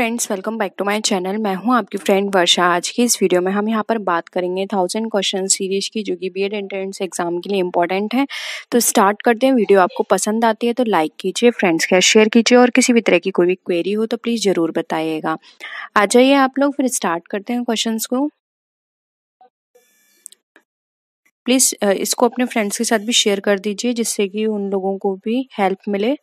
friends welcome back to my channel मैं हूं आपकी फ्रेंड वर्षा आज की इस वीडियो में हम यहां पर बात करेंगे थाउजेंड क्वेश्चन सीरीज की जो कि बीएड एंट्रेंस एग्जाम के लिए इंपॉर्टेंट है तो स्टार्ट करते हैं वीडियो आपको पसंद आती है तो लाइक कीजिए फ्रेंड्स के शेयर कीजिए और किसी भी तरह की कोई भी क्वेरी हो तो प्लीज़ ज़रूर बताइएगा आ जाइए आप लोग फिर स्टार्ट करते हैं क्वेश्चन को प्लीज़ इसको अपने फ्रेंड्स के साथ भी शेयर कर दीजिए जिससे कि उन लोगों को भी हेल्प मिले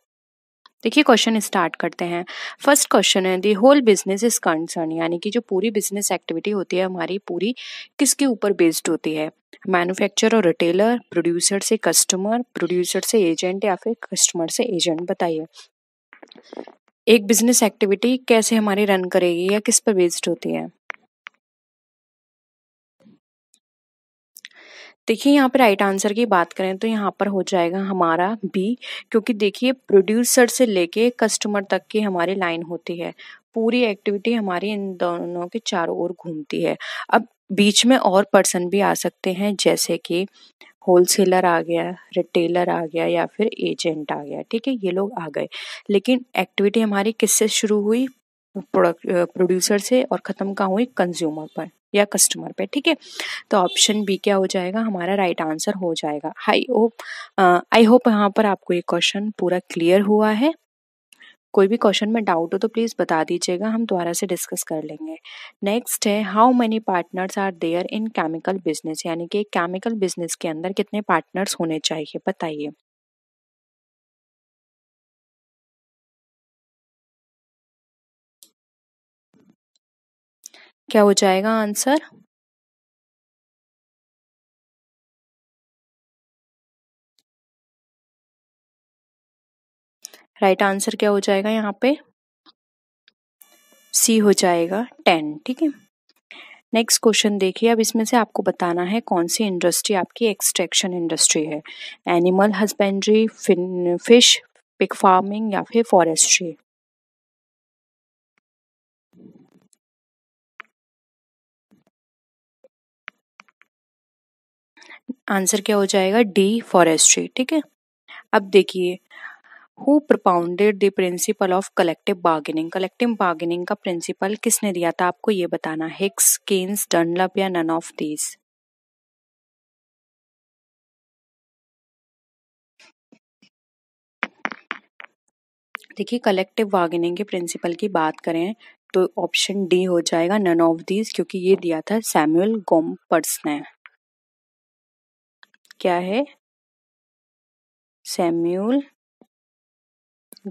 देखिए क्वेश्चन स्टार्ट करते हैं फर्स्ट क्वेश्चन है the whole business is concern यानी कि जो पूरी बिजनेस एक्टिविटी होती है हमारी पूरी किसके ऊपर बेस्ड होती है मैन्युफैक्चर और रिटेलर प्रोड्यूसर से कस्टमर प्रोड्यूसर से एजेंट या फिर कस्टमर से एजेंट बताइए एक बिजनेस एक्टिविटी कैसे हमारी रन करेगी या किस पर बेस्ड होती है देखिए यहाँ पर राइट आंसर की बात करें तो यहाँ पर हो जाएगा हमारा बी क्योंकि देखिए प्रोड्यूसर से लेके कस्टमर तक की हमारी लाइन होती है पूरी एक्टिविटी हमारी इन दोनों के चारों ओर घूमती है अब बीच में और पर्सन भी आ सकते हैं जैसे कि होलसेलर आ गया रिटेलर आ गया या फिर एजेंट आ गया ठीक है ये लोग आ गए लेकिन एक्टिविटी हमारी किससे शुरू हुई प्रोडक्ट प्रोड्यूसर से और ख़त्म कहाँ हुई कंज्यूमर पर या कस्टमर पे ठीक है तो ऑप्शन बी क्या हो जाएगा हमारा राइट right आंसर हो जाएगा हाई होप आई होप यहाँ पर आपको ये क्वेश्चन पूरा क्लियर हुआ है कोई भी क्वेश्चन में डाउट हो तो प्लीज़ बता दीजिएगा हम दोबारा से डिस्कस कर लेंगे नेक्स्ट है how many partners are there in chemical business यानी कि केमिकल बिजनेस के अंदर कितने पार्टनर्स होने चाहिए बताइए क्या हो जाएगा आंसर राइट right आंसर क्या हो जाएगा यहाँ पे सी हो जाएगा टेन ठीक है नेक्स्ट क्वेश्चन देखिए अब इसमें से आपको बताना है कौन सी इंडस्ट्री आपकी एक्सट्रैक्शन इंडस्ट्री है animal husbandry fish pick farming या फिर फॉरेस्ट्री आंसर क्या हो जाएगा डी फॉरेस्ट्री ठीक है अब देखिए who propounded the principle of collective bargaining collective bargaining का प्रिंसिपल किसने दिया था आपको ये बताना हिक्स केन्स डनलप या नन ऑफ दीज देखिए कलेक्टिव बार्गेनिंग के प्रिंसिपल की बात करें तो ऑप्शन डी हो जाएगा नन ऑफ दीज क्योंकि ये दिया था सैमुअल गोम्पर्स ने क्या है सैम्यूल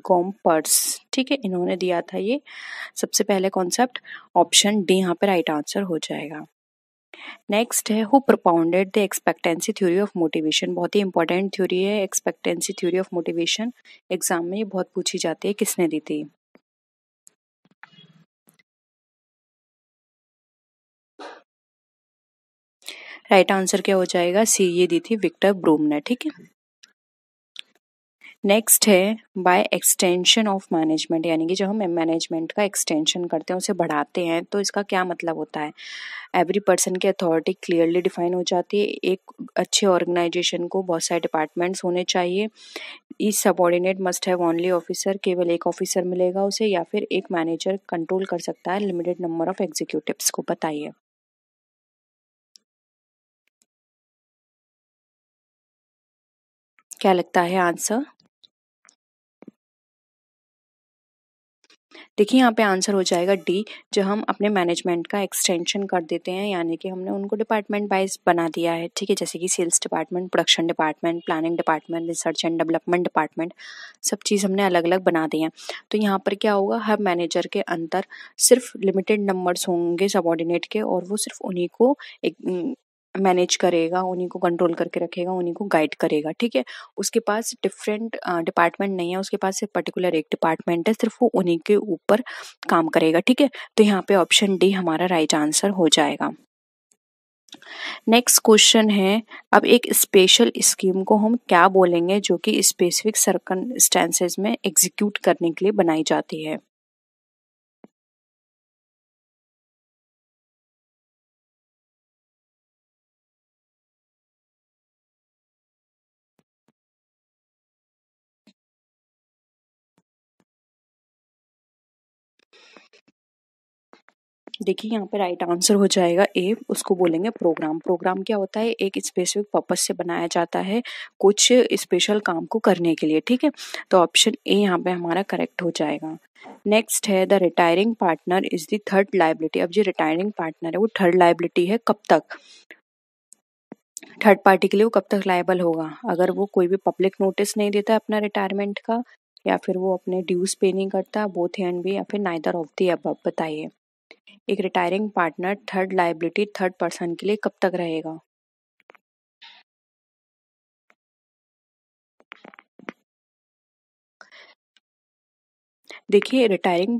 गॉम्पर्स ठीक है इन्होंने दिया था ये सबसे पहले कॉन्सेप्ट ऑप्शन डी यहाँ पे राइट आंसर हो जाएगा नेक्स्ट है who propounded the expectancy theory of motivation बहुत ही इंपॉर्टेंट थ्योरी है expectancy theory of motivation exam में ये बहुत पूछी जाती है किसने दी थी राइट आंसर क्या हो जाएगा सी ये दी थी विक्टर ब्रूम ने ठीक है नेक्स्ट है बाय एक्सटेंशन ऑफ मैनेजमेंट यानी कि जब हम मैनेजमेंट का एक्सटेंशन करते हैं उसे बढ़ाते हैं तो इसका क्या मतलब होता है एवरी पर्सन की अथॉरिटी क्लियरली डिफाइन हो जाती है एक अच्छे ऑर्गेनाइजेशन को बहुत सारे डिपार्टमेंट्स होने चाहिए a subordinate must have only officer केवल एक ऑफिसर मिलेगा उसे या फिर एक मैनेजर कंट्रोल कर सकता है लिमिटेड नंबर ऑफ एग्जीक्यूटिव को बताइए क्या लगता है आंसर देखिए यहाँ पे आंसर हो जाएगा डी जो हम अपने मैनेजमेंट का एक्सटेंशन कर देते हैं यानी कि हमने उनको डिपार्टमेंट वाइज बना दिया है ठीक है जैसे कि sales department production department planning department research and development department सब चीज़ हमने अलग अलग बना दी हैं तो यहाँ पर क्या होगा हर मैनेजर के अंदर सिर्फ लिमिटेड नंबर्स होंगे सबॉर्डिनेट के और वो सिर्फ उन्हीं को एक मैनेज करेगा उन्हीं को कंट्रोल करके रखेगा उन्हीं को गाइड करेगा ठीक है उसके पास डिफरेंट डिपार्टमेंट नहीं है उसके पास सिर्फ पर्टिकुलर एक डिपार्टमेंट है सिर्फ वो उन्हीं के ऊपर काम करेगा ठीक है तो यहाँ पे ऑप्शन डी हमारा राइट आंसर हो जाएगा नेक्स्ट क्वेश्चन है अब एक स्पेशल स्कीम को हम क्या बोलेंगे जो कि स्पेसिफिक सर्कन में एग्जीक्यूट करने के लिए बनाई जाती है देखिए यहाँ पे राइट आंसर हो जाएगा ए उसको बोलेंगे प्रोग्राम प्रोग्राम क्या होता है एक स्पेसिफिक पर्पज से बनाया जाता है कुछ स्पेशल काम को करने के लिए ठीक है तो ऑप्शन ए यहाँ पे हमारा करेक्ट हो जाएगा नेक्स्ट है the retiring partner is the third liability अब जो रिटायरिंग पार्टनर है वो थर्ड लाइबिलिटी है कब तक थर्ड पार्टी के लिए वो कब तक लाइबल होगा अगर वो कोई भी पब्लिक नोटिस नहीं देता है अपना रिटायरमेंट का या फिर वो अपने ड्यूज पे नहीं करता बोथ हैंड भी या फिर नाइदर ऑफ दी अब बताइए एक retiring partner third liability third person के लिए कब तक रहेगा देखिए रिटायरिंग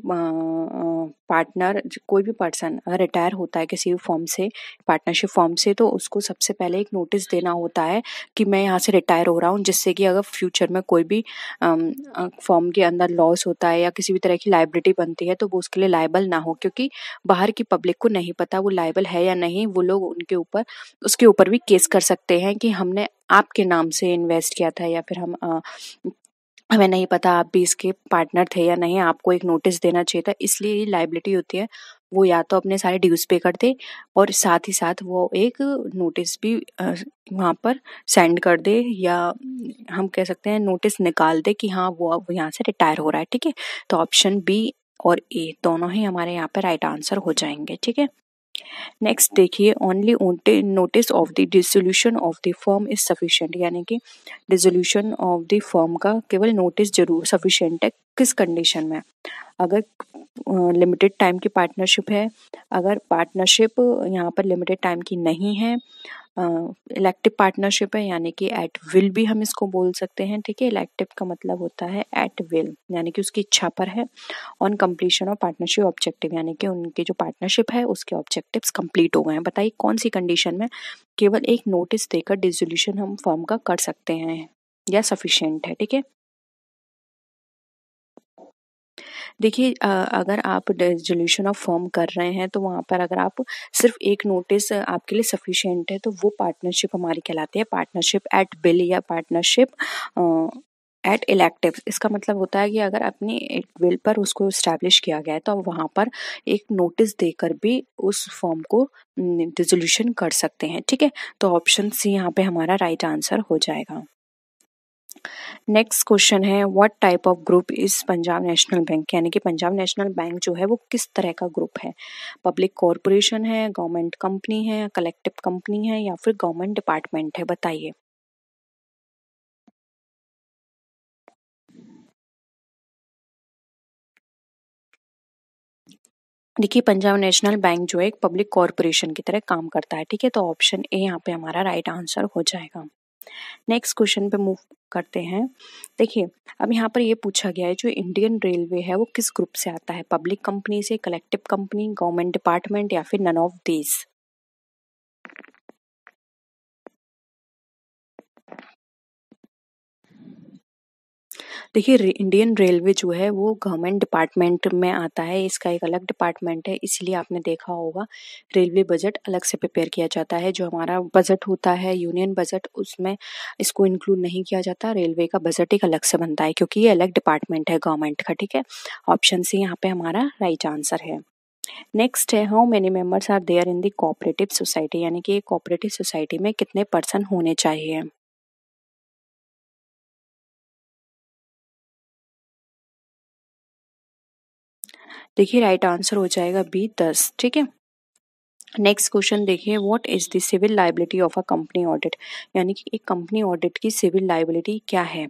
पार्टनर कोई भी पर्सन अगर रिटायर होता है किसी भी फॉर्म से पार्टनरशिप फॉर्म से तो उसको सबसे पहले एक नोटिस देना होता है कि मैं यहाँ से रिटायर हो रहा हूँ जिससे कि अगर फ्यूचर में कोई भी फॉर्म के अंदर लॉस होता है या किसी भी तरह की लाइबिलिटी बनती है तो वो उसके लिए लाइबल ना हो क्योंकि बाहर की पब्लिक को नहीं पता वो लाइबल है या नहीं वो लोग उनके ऊपर उसके ऊपर भी केस कर सकते हैं कि हमने आपके नाम से इन्वेस्ट किया था या फिर हम हमें नहीं पता आप भी इसके पार्टनर थे या नहीं आपको एक नोटिस देना चाहिए था इसलिए ये लाइबिलिटी होती है वो या तो अपने सारे ड्यूज पे कर दे और साथ ही साथ वो एक नोटिस भी वहाँ पर सेंड कर दे या हम कह सकते हैं नोटिस निकाल दे कि हाँ वो अब यहाँ से रिटायर हो रहा है ठीक है तो ऑप्शन बी और ए दोनों ही हमारे यहाँ पर राइट आंसर हो जाएंगे ठीक है नेक्स्ट देखिए only notice of the dissolution of the firm is sufficient यानी कि डिसोल्यूशन ऑफ द फॉर्म का केवल नोटिस जरूर सफिशियंट है किस कंडीशन में अगर लिमिटेड टाइम की पार्टनरशिप है अगर पार्टनरशिप यहाँ पर लिमिटेड टाइम की नहीं है इलेक्टिव पार्टनरशिप है यानी कि एट विल भी हम इसको बोल सकते हैं ठीक है इलेक्टिव का मतलब होता है एट विल यानी कि उसकी इच्छा पर है on completion of partnership objective यानी कि उनकी जो पार्टनरशिप है उसके ऑब्जेक्टिव्स कंप्लीट हो गए हैं बताइए कौन सी कंडीशन में केवल एक नोटिस देकर डिजोल्यूशन हम फॉर्म का कर सकते हैं या सफिशियंट है ठीक है देखिए अगर आप रेजोल्यूशन ऑफ फॉर्म कर रहे हैं तो वहाँ पर अगर आप सिर्फ एक नोटिस आपके लिए सफिशेंट है तो वो पार्टनरशिप हमारी कहलाती है पार्टनरशिप एट बिल या पार्टनरशिप एट इलेक्टिव इसका मतलब होता है कि अगर अपनी विल पर उसको इस्टेब्लिश किया गया है तो वहाँ पर एक नोटिस देकर भी उस फॉर्म को डिजोल्यूशन कर सकते हैं ठीक है तो ऑप्शन सी यहाँ पे हमारा राइट right आंसर हो जाएगा नेक्स्ट क्वेश्चन है what type of group is Punjab National Bank यानी कि पंजाब नेशनल बैंक जो है वो किस तरह का ग्रुप है पब्लिक कॉरपोरेशन है गवर्नमेंट कंपनी है कलेक्टिव कंपनी है या फिर गवर्नमेंट डिपार्टमेंट है बताइए देखिए पंजाब नेशनल बैंक जो है एक पब्लिक कॉरपोरेशन की तरह काम करता है ठीक है तो ऑप्शन ए यहाँ पे हमारा राइट आंसर हो जाएगा नेक्स्ट क्वेश्चन पे मूव करते हैं देखिए अब यहाँ पर ये पूछा गया है जो इंडियन रेलवे है वो किस ग्रुप से आता है पब्लिक कंपनी से कलेक्टिव कंपनी गवर्नमेंट डिपार्टमेंट या फिर नन ऑफ देश देखिए इंडियन रेलवे जो है वो गवर्नमेंट डिपार्टमेंट में आता है इसका एक अलग डिपार्टमेंट है इसलिए आपने देखा होगा रेलवे बजट अलग से प्रिपेयर किया जाता है जो हमारा बजट होता है यूनियन बजट उसमें इसको इंक्लूड नहीं किया जाता रेलवे का बजट एक अलग से बनता है क्योंकि ये अलग डिपार्टमेंट है गवर्नमेंट का ठीक है ऑप्शन सी यहाँ पे हमारा राइट आंसर है नेक्स्ट है how many members are there in the cooperative society यानी कि कोऑपरेटिव सोसाइटी में कितने पर्सन होने चाहिए देखिए राइट आंसर हो जाएगा बी दस ठीक है नेक्स्ट क्वेश्चन देखिए what is the civil liability of a company audit यानी कि एक कंपनी ऑडिट की सिविल लाइबिलिटी क्या है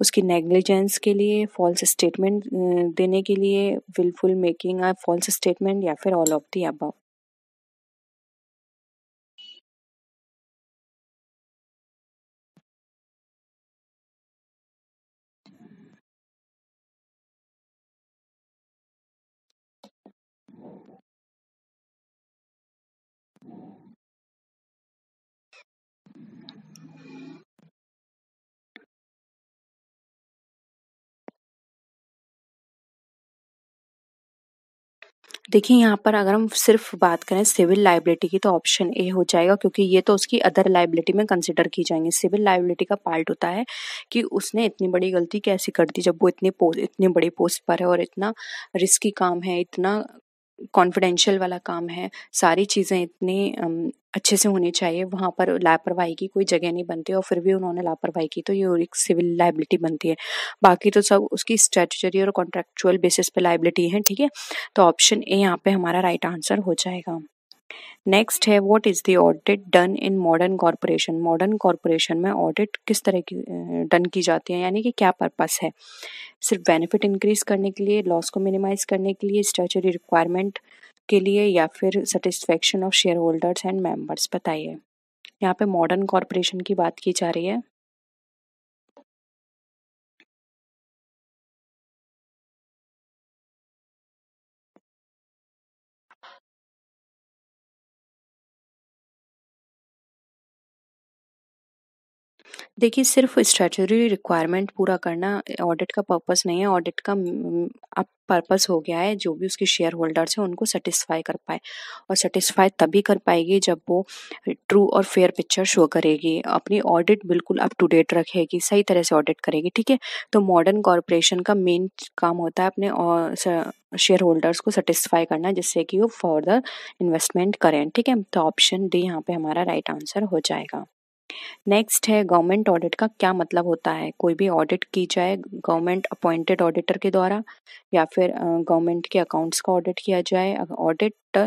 उसकी नेग्लिजेंस के लिए फॉल्स स्टेटमेंट देने के लिए विलफुल मेकिंग फॉल्स स्टेटमेंट या फिर ऑल ऑफ दी अबाउ देखिए यहाँ पर अगर हम सिर्फ बात करें सिविल लाइबिलिटी की तो ऑप्शन ए हो जाएगा क्योंकि ये तो उसकी अदर लाइबिलिटी में कंसिडर की जाएंगे सिविल लाइबिलिटी का पार्ट होता है कि उसने इतनी बड़ी गलती कैसे कर दी जब वो इतने पोस्ट इतनी बड़ी पोस्ट पर है और इतना रिस्की काम है इतना कॉन्फिडेंशियल वाला काम है सारी चीज़ें इतनी अच्छे से होनी चाहिए वहाँ पर लापरवाही की कोई जगह नहीं बनती और फिर भी उन्होंने लापरवाही की तो ये और एक सिविल लाइबिलिटी बनती है बाकी तो सब उसकी स्ट्रेटरी और कॉन्ट्रेक्चुअल बेसिस पे लाइबिलिटी है ठीक है तो ऑप्शन ए यहाँ पे हमारा राइट आंसर हो जाएगा नेक्स्ट है what is the audit done in modern corporation modern corporation में ऑडिट किस तरह की डन की जाती है यानी कि क्या पर्पस है सिर्फ बेनिफिट इंक्रीज करने के लिए लॉस को मिनिमाइज करने के लिए स्टैचरी रिक्वायरमेंट के लिए या फिर satisfaction of shareholders and members बताइए यहाँ पे मॉडर्न कॉरपोरेशन की बात की जा रही है देखिए सिर्फ स्टैच्यूटरी रिक्वायरमेंट पूरा करना ऑडिट का पर्पस नहीं है ऑडिट का हम्म, अब पर्पस हो गया है जो भी उसके शेयर होल्डर्स हैं उनको सेटिस्फाई कर पाए और सेटिस्फाई तभी कर पाएगी जब वो ट्रू और फेयर पिक्चर शो करेगी अपनी ऑडिट बिल्कुल अप टू डेट रखेगी सही तरह से ऑडिट करेगी ठीक है तो मॉडर्न कॉरपोरेशन का मेन काम होता है अपने शेयर होल्डर्स को सेटिस्फाई करना जिससे कि वो फर्दर इन्वेस्टमेंट करें ठीक है तो ऑप्शन डी यहाँ पे हमारा राइट right आंसर हो जाएगा नेक्स्ट है गवर्नमेंट ऑडिट का क्या मतलब होता है कोई भी ऑडिट की जाए गवर्नमेंट अपॉइंटेड ऑडिटर के द्वारा या फिर गवर्नमेंट के अकाउंट्स का ऑडिट किया जाए ऑडिट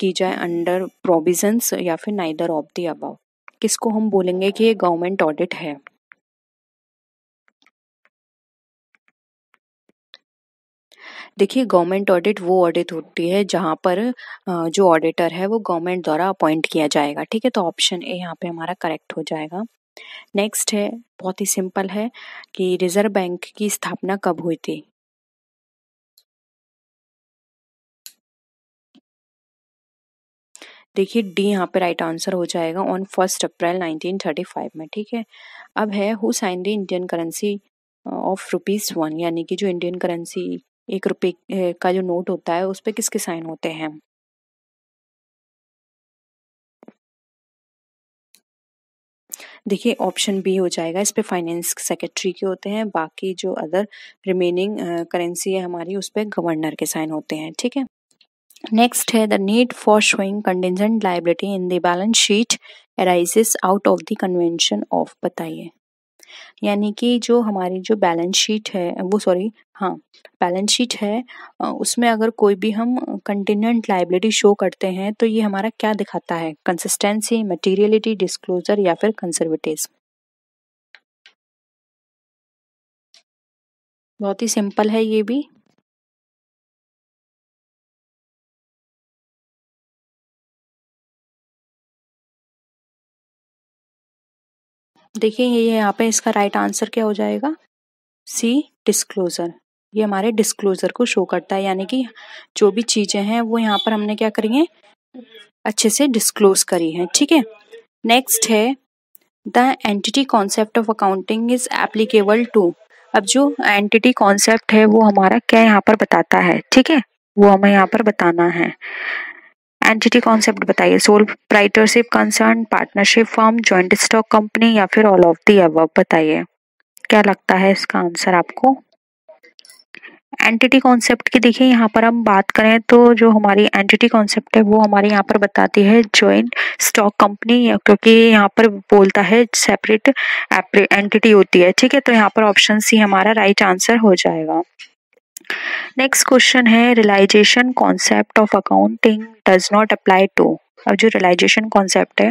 की जाए अंडर प्रोविजंस या फिर नाइदर ऑफ दी अबाव किसको हम बोलेंगे कि ये गवर्नमेंट ऑडिट है देखिए गवर्नमेंट ऑडिट वो ऑडिट होती है जहाँ पर जो ऑडिटर है वो गवर्नमेंट द्वारा अपॉइंट किया जाएगा ठीक है तो ऑप्शन ए यहाँ पे हमारा करेक्ट हो जाएगा नेक्स्ट है बहुत ही सिंपल है कि रिजर्व बैंक की स्थापना कब हुई थी देखिए डी यहाँ पे राइट आंसर हो जाएगा ऑन फर्स्ट अप्रैल 1935 में ठीक है अब है who sign the Indian currency of rupees one यानी कि जो इंडियन करेंसी एक रुपये का जो नोट होता है उस पर किसके साइन होते हैं देखिए ऑप्शन बी हो जाएगा इस पर फाइनेंस सेक्रेटरी के होते हैं बाकी जो अदर रिमेनिंग करेंसी है हमारी उस पर गवर्नर के साइन होते हैं ठीक है नेक्स्ट है the need for showing contingent liability in the balance sheet arises out of the convention of बताइए यानी कि जो हमारी जो बैलेंस शीट है वो सॉरी हाँ बैलेंस शीट है उसमें अगर कोई भी हम कंटिनेंट लाइबिलिटी शो करते हैं तो ये हमारा क्या दिखाता है कंसिस्टेंसी मटीरियलिटी डिस्क्लोजर या फिर कंजर्वेटिज्म बहुत ही सिंपल है ये भी देखिए ये यहाँ पे इसका राइट आंसर क्या हो जाएगा सी डिस्क्लोजर ये हमारे डिस्क्लोजर को शो करता है यानी कि जो भी चीजें हैं वो यहाँ पर हमने क्या करी है अच्छे से डिस्क्लोज करी है ठीक है नेक्स्ट है the entity concept of accounting is applicable to अब जो एंटिटी कॉन्सेप्ट है वो हमारा क्या यहाँ पर बताता है ठीक है वो हमें यहाँ पर बताना है एंटिटी कॉन्सेप्ट बताइए sole proprietorship concern partnership firm joint stock company या फिर ऑल ऑफ दी अब बताइए क्या लगता है इसका आंसर आपको एंटिटी कॉन्सेप्ट की देखिए यहाँ पर हम बात करें तो जो हमारी एंटिटी कॉन्सेप्ट है वो हमारे यहाँ पर बताती है ज्वाइंट स्टॉक कंपनी क्योंकि यहाँ पर बोलता है सेपरेट एंटिटी होती है ठीक है तो यहाँ पर ऑप्शन सी हमारा राइट right आंसर हो जाएगा नेक्स्ट क्वेश्चन है realization concept of accounting does not apply to अब जो रिलाइजेशन कॉन्सेप्ट है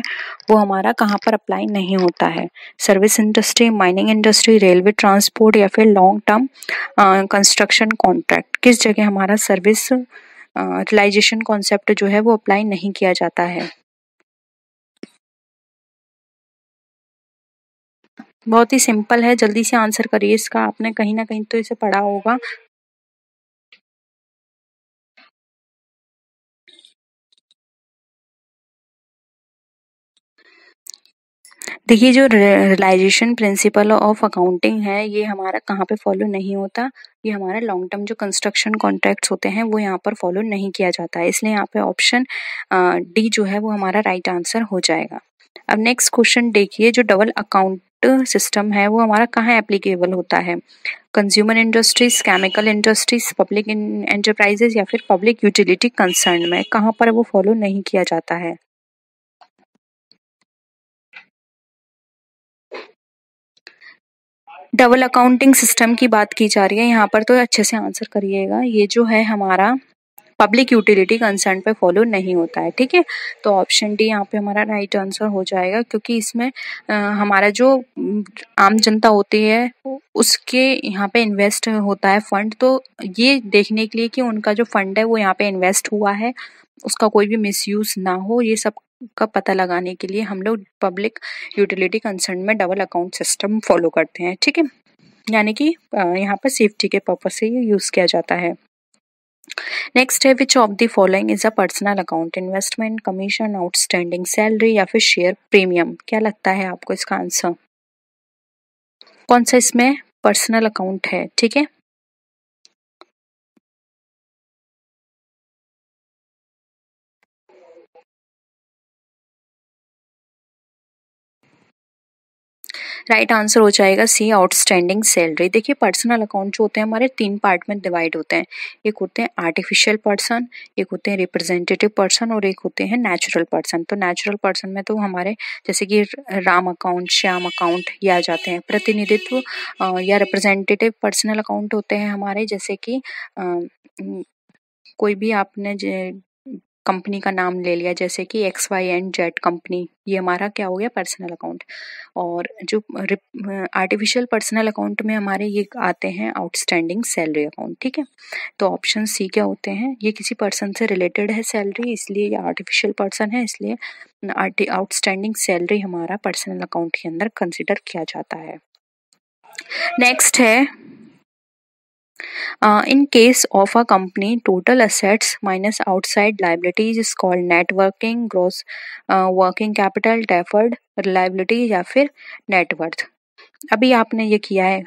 वो हमारा कहाँ पर अप्लाई नहीं होता है service industry mining industry railway transport या फिर लॉन्ग टर्म कंस्ट्रक्शन कॉन्ट्रैक्ट किस जगह हमारा सर्विस रिलाइजेशन कॉन्सेप्ट जो है वो अप्लाई नहीं किया जाता है बहुत ही सिंपल है जल्दी से आंसर करिए इसका आपने कहीं ना कहीं तो इसे पढ़ा होगा देखिए जो रियलाइजेशन प्रिंसिपल ऑफ अकाउंटिंग है ये हमारा कहाँ पे फॉलो नहीं होता ये हमारा लॉन्ग टर्म जो कंस्ट्रक्शन कॉन्ट्रैक्ट्स होते हैं वो यहाँ पर फॉलो नहीं किया जाता है इसलिए यहाँ पे ऑप्शन डी जो है वो हमारा राइट right आंसर हो जाएगा अब नेक्स्ट क्वेश्चन देखिए जो डबल अकाउंट सिस्टम है वो हमारा कहाँ एप्लीकेबल होता है consumer industries chemical industries public enterprises या फिर पब्लिक यूटिलिटी कंसर्न में कहाँ पर वो फॉलो नहीं किया जाता है डबल अकाउंटिंग सिस्टम की बात की जा रही है यहाँ पर तो अच्छे से आंसर करिएगा ये जो है हमारा पब्लिक यूटिलिटी कंसर्न पे फॉलो नहीं होता है ठीक है तो ऑप्शन डी यहाँ पे हमारा राइट आंसर हो जाएगा क्योंकि इसमें आ, हमारा जो आम जनता होती है उसके यहाँ पे इन्वेस्ट होता है फंड तो ये देखने के लिए कि उनका जो फंड है वो यहाँ पे इन्वेस्ट हुआ है उसका कोई भी मिसयूज ना हो ये सब का पता लगाने के लिए हम लोग पब्लिक यूटिलिटी कंसर्न में डबल अकाउंट सिस्टम फॉलो करते हैं ठीक है यानी कि यहाँ पर सेफ्टी के पर्पज से ये यूज़ किया जाता है नेक्स्ट है which of the following is a personal account investment commission outstanding salary या फिर शेयर प्रीमियम क्या लगता है आपको इसका आंसर कौन सा इसमें पर्सनल अकाउंट है ठीक है राइट आंसर हो जाएगा सी आउटस्टैंडिंग सैलरी देखिए पर्सनल अकाउंट जो होते हैं हमारे तीन पार्ट में डिवाइड होते हैं एक होते हैं आर्टिफिशियल पर्सन एक होते हैं रिप्रेजेंटेटिव पर्सन और एक होते हैं नेचुरल पर्सन तो नेचुरल पर्सन में तो हमारे जैसे कि राम अकाउंट श्याम अकाउंट ये आ जाते हैं प्रतिनिधित्व या रिप्रेजेंटेटिव पर्सनल अकाउंट होते हैं हमारे जैसे कि कोई भी आपने कंपनी का नाम ले लिया जैसे कि X Y and Z company ये हमारा क्या हो गया पर्सनल अकाउंट और जो आर्टिफिशियल पर्सनल अकाउंट में हमारे ये आते हैं आउटस्टैंडिंग सैलरी अकाउंट ठीक है तो ऑप्शन सी क्या होते हैं ये किसी पर्सन से रिलेटेड है सैलरी इसलिए ये आर्टिफिशियल पर्सन है इसलिए आउटस्टैंडिंग सैलरी हमारा पर्सनल अकाउंट के अंदर कंसिडर किया जाता है नेक्स्ट है in case of a company total assets minus outside liabilities is called net working gross working capital deferred liability या फिर नेटवर्थ अभी आपने ये किया है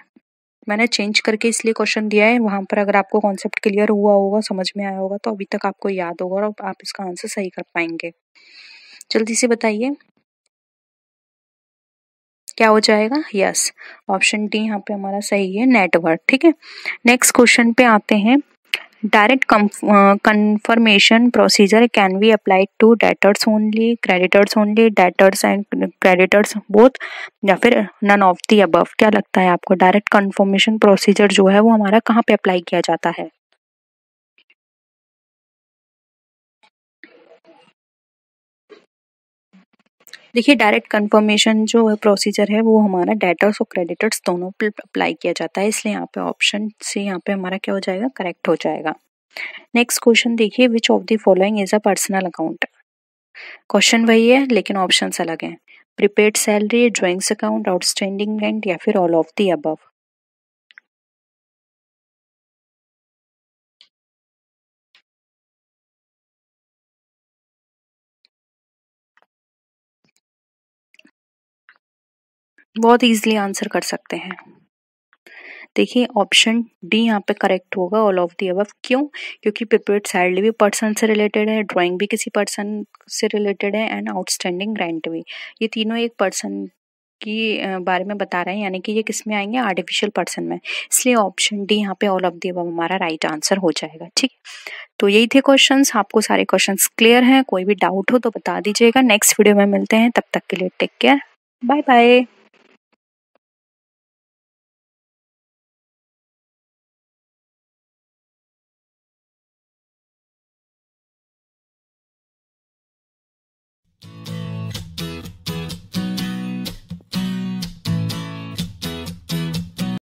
मैंने चेंज करके इसलिए क्वेश्चन दिया है वहाँ पर अगर आपको कॉन्सेप्ट क्लियर हुआ होगा समझ में आया होगा तो अभी तक आपको याद होगा और आप इसका आंसर सही कर पाएंगे जल्दी से बताइए क्या हो जाएगा यस ऑप्शन डी यहाँ पे हमारा सही है नेटवर्क ठीक है नेक्स्ट क्वेश्चन पे आते हैं direct confirmation procedure can be applied to debtors only creditors only debtors and creditors both या फिर नन ऑफ दी अबव क्या लगता है आपको डायरेक्ट कन्फर्मेशन प्रोसीजर जो है वो हमारा कहाँ पे अप्लाई किया जाता है देखिए डायरेक्ट कंफर्मेशन जो प्रोसीजर है वो हमारा डेटर्स और क्रेडिटर्स दोनों पे अप्लाई किया जाता है इसलिए यहाँ पे ऑप्शन से यहाँ पे हमारा क्या हो जाएगा करेक्ट हो जाएगा नेक्स्ट क्वेश्चन देखिए which of the following is a personal account question वही है लेकिन ऑप्शन अलग हैं prepaid salary drawings account outstanding rent या फिर ऑल ऑफ दी अबव बहुत ईजिली आंसर कर सकते हैं देखिए ऑप्शन डी यहाँ पे करेक्ट होगा ऑल ऑफ दी अब क्यों क्योंकि प्रिपेड सैडली भी पर्सन से रिलेटेड है ड्राइंग भी किसी पर्सन से रिलेटेड है एंड आउटस्टैंडिंग रेंट भी ये तीनों एक पर्सन की बारे में बता रहे हैं यानी कि ये किस में आएंगे आर्टिफिशियल पर्सन में इसलिए ऑप्शन डी यहाँ पे ऑल ऑफ दी अब हमारा राइट आंसर हो जाएगा ठीक है तो यही थे क्वेश्चंस आपको सारे क्वेश्चंस क्लियर हैं कोई भी डाउट हो तो बता दीजिएगा नेक्स्ट वीडियो में मिलते हैं तब तक के लिए टेक केयर बाय बाय